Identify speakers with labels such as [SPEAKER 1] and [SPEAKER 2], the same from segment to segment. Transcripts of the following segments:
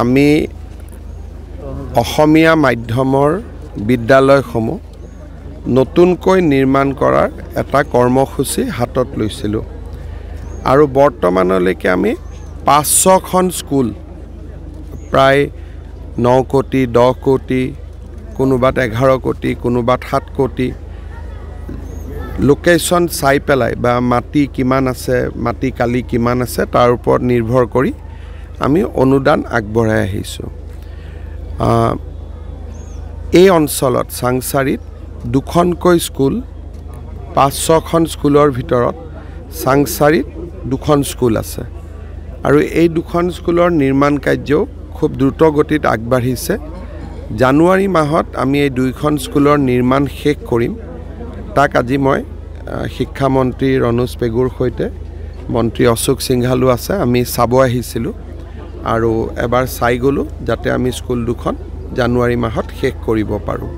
[SPEAKER 1] আমি অসমীয়া মাধ্যমৰ বিদ্যালয়সমূহ নতুনকৈ নিৰ্মাণ কৰাৰ এটা কৰ্মসূচী হাতত লৈছিলোঁ আৰু বৰ্তমানলৈকে আমি পাঁচশখন স্কুল প্ৰায় ন কোটি দহ কোটি কোনোবাত এঘাৰ কোটি কোনোবাত সাত কোটি লোকেশ্যন চাই পেলাই বা মাটি কিমান আছে মাটি কালি কিমান আছে তাৰ ওপৰত নিৰ্ভৰ কৰি আমি অনুদান আগবঢ়াই আহিছোঁ এই অঞ্চলত চাংচাৰীত দুখনকৈ স্কুল পাঁচ ছখন স্কুলৰ ভিতৰত চাংচাৰীত দুখন স্কুল আছে আৰু এই দুখন স্কুলৰ নিৰ্মাণ কাৰ্যও খুব দ্ৰুতগতিত আগবাঢ়িছে জানুৱাৰী মাহত আমি এই দুইখন স্কুলৰ নিৰ্মাণ শেষ কৰিম তাক আজি মই শিক্ষামন্ত্ৰী ৰণোজ পেগুৰ সৈতে মন্ত্ৰী অশোক সিংঘালো আছে আমি চাব আহিছিলোঁ আৰু এবাৰ চাই গ'লোঁ যাতে আমি স্কুল দুখন জানুৱাৰী মাহত শেষ কৰিব পাৰোঁ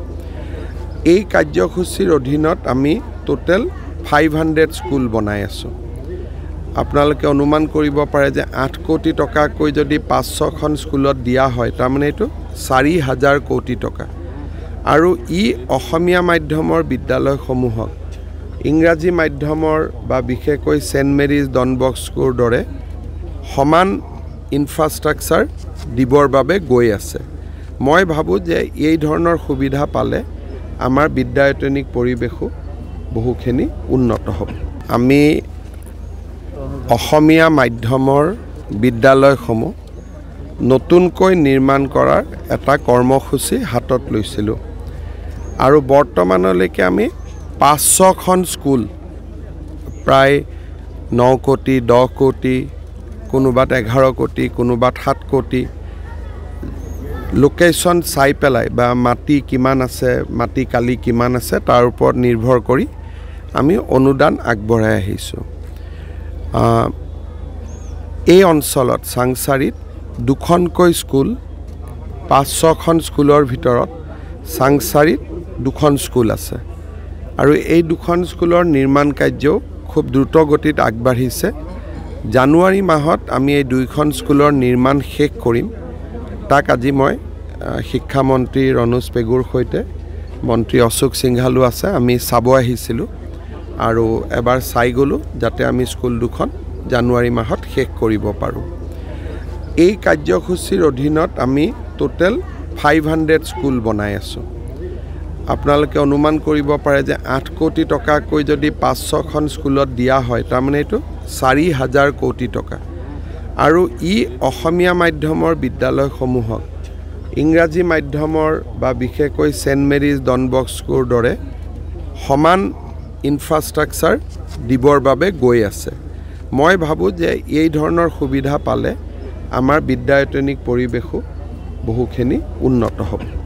[SPEAKER 1] এই কাৰ্যসূচীৰ অধীনত আমি টোটেল ফাইভ হাণ্ড্ৰেড স্কুল বনাই আছোঁ আপোনালোকে অনুমান কৰিব পাৰে যে আঠ কোটি টকাকৈ যদি পাঁচ ছখন স্কুলত দিয়া হয় তাৰমানে এইটো চাৰি হাজাৰ কোটি টকা আৰু ই অসমীয়া মাধ্যমৰ বিদ্যালয়সমূহক ইংৰাজী মাধ্যমৰ বা বিশেষকৈ ছেণ্ট মেৰিজ ডনবক্স স্কুলৰ দৰে সমান ইনফ্ৰাষ্ট্ৰাকচাৰ দিবৰ বাবে গৈ আছে মই ভাবোঁ যে এই ধৰণৰ সুবিধা পালে আমাৰ বিদ্যায়তনিক পৰিৱেশো বহুখিনি উন্নত হ'ব আমি অসমীয়া মাধ্যমৰ বিদ্যালয়সমূহ নতুনকৈ নিৰ্মাণ কৰাৰ এটা কৰ্মসূচী হাতত লৈছিলোঁ আৰু বৰ্তমানলৈকে আমি পাঁচশখন স্কুল প্ৰায় ন কোটি দহ কোটি কোনোবাত এঘাৰ কোটি কোনোবাত সাত কোটি লোকেশ্যন চাই পেলাই বা মাটি কিমান আছে মাটি কালি কিমান আছে তাৰ ওপৰত নিৰ্ভৰ কৰি আমি অনুদান আগবঢ়াই আহিছোঁ এই অঞ্চলত চাংচাৰীত দুখনকৈ স্কুল পাঁচ ছখন স্কুলৰ ভিতৰত চাংচাৰীত দুখন স্কুল আছে আৰু এই দুখন স্কুলৰ নিৰ্মাণ কাৰ্যও খুব দ্ৰুতগতিত আগবাঢ়িছে জানুৱাৰী মাহত আমি এই দুইখন স্কুলৰ নিৰ্মাণ শেষ কৰিম তাক আজি মই শিক্ষামন্ত্ৰী ৰণোজ পেগুৰ সৈতে মন্ত্ৰী অশোক সিংঘালো আছে আমি চাব আহিছিলোঁ আৰু এবাৰ চাই গ'লোঁ যাতে আমি স্কুল দুখন জানুৱাৰী মাহত শেষ কৰিব পাৰোঁ এই কাৰ্যসূচীৰ অধীনত আমি টোটেল ফাইভ হাণ্ড্ৰেড স্কুল বনাই আছোঁ আপোনালোকে অনুমান কৰিব পাৰে যে আঠ কোটি টকাকৈ যদি পাঁচ ছখন স্কুলত দিয়া হয় তাৰমানে এইটো চাৰি হাজাৰ কোটি টকা আৰু ই অসমীয়া মাধ্যমৰ বিদ্যালয়সমূহক ইংৰাজী মাধ্যমৰ বা বিশেষকৈ ছেণ্ট মেৰিজ ডনবক্সকোৰ দৰে সমান ইনফ্ৰাষ্ট্ৰাকচাৰ দিবৰ বাবে গৈ আছে মই ভাবোঁ যে এই ধৰণৰ সুবিধা পালে আমাৰ বিদ্যায়তনিক পৰিৱেশো বহুখিনি উন্নত হ'ব